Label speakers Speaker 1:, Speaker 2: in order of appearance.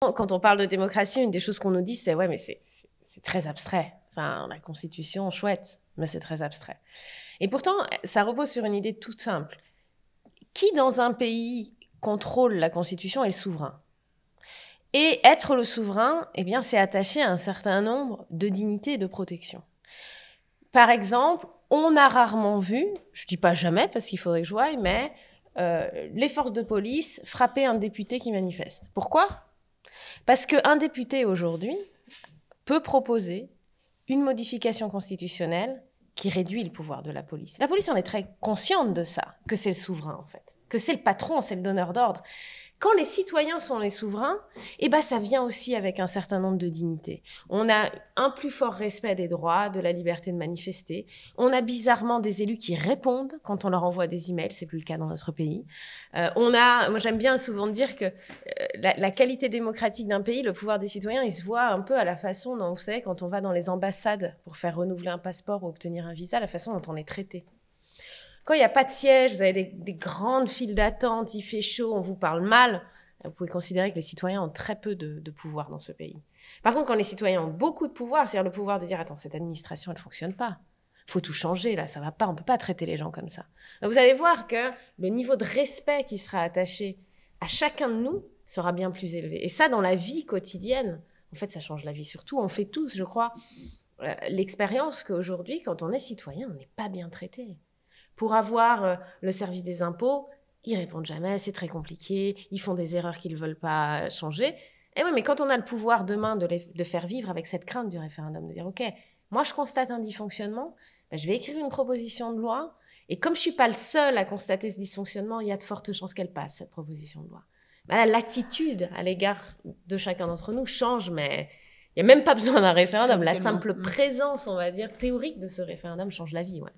Speaker 1: Quand on parle de démocratie, une des choses qu'on nous dit, c'est ouais, mais c'est très abstrait. Enfin, la Constitution, chouette, mais c'est très abstrait. Et pourtant, ça repose sur une idée toute simple. Qui dans un pays contrôle la Constitution est le souverain Et être le souverain, eh bien, c'est attaché à un certain nombre de dignités et de protections. Par exemple, on a rarement vu, je dis pas jamais parce qu'il faudrait que je voie, mais euh, les forces de police frapper un député qui manifeste. Pourquoi parce qu'un député aujourd'hui peut proposer une modification constitutionnelle qui réduit le pouvoir de la police. La police en est très consciente de ça, que c'est le souverain en fait, que c'est le patron, c'est le donneur d'ordre. Quand les citoyens sont les souverains, eh ben, ça vient aussi avec un certain nombre de dignités. On a un plus fort respect des droits, de la liberté de manifester. On a bizarrement des élus qui répondent quand on leur envoie des emails. C'est plus le cas dans notre pays. Euh, on a, moi j'aime bien souvent dire que euh, la, qualité démocratique d'un pays, le pouvoir des citoyens, il se voit un peu à la façon dont, on quand on va dans les ambassades pour faire renouveler un passeport ou obtenir un visa, la façon dont on est traité. Quand il n'y a pas de siège, vous avez des, grandes files d'attente, il fait chaud, on vous parle mal, vous pouvez considérer que les citoyens ont très peu de, pouvoir dans ce pays. Par contre, quand les citoyens ont beaucoup de pouvoir, c'est-à-dire le pouvoir de dire attends, cette administration, elle ne fonctionne pas. Faut tout changer là, ça va pas, on ne peut pas traiter les gens comme ça. Vous allez voir que le niveau de respect qui sera attaché à chacun de nous sera bien plus élevé. Et ça, dans la vie quotidienne, en fait, ça change la vie. Surtout, on fait tous, je crois, euh, l'expérience qu'aujourd'hui, quand on est citoyen, on n'est pas bien traité. Pour avoir euh, le service des impôts, ils répondent jamais, c'est très compliqué, ils font des erreurs qu'ils ne veulent pas changer. Et eh mais quand on a le pouvoir demain de, faire vivre avec cette crainte du référendum, de dire, OK, moi je constate un dysfonctionnement, ben, je vais écrire une proposition de loi, et comme je ne suis pas le seul à constater ce dysfonctionnement, il y a de fortes chances qu'elle passe, cette proposition de loi. Ben la L'attitude à l'égard de chacun d'entre nous change, mais il n'y a même pas besoin d'un référendum. La simple mm. présence, on va dire, théorique de ce référendum change la vie. Ouais.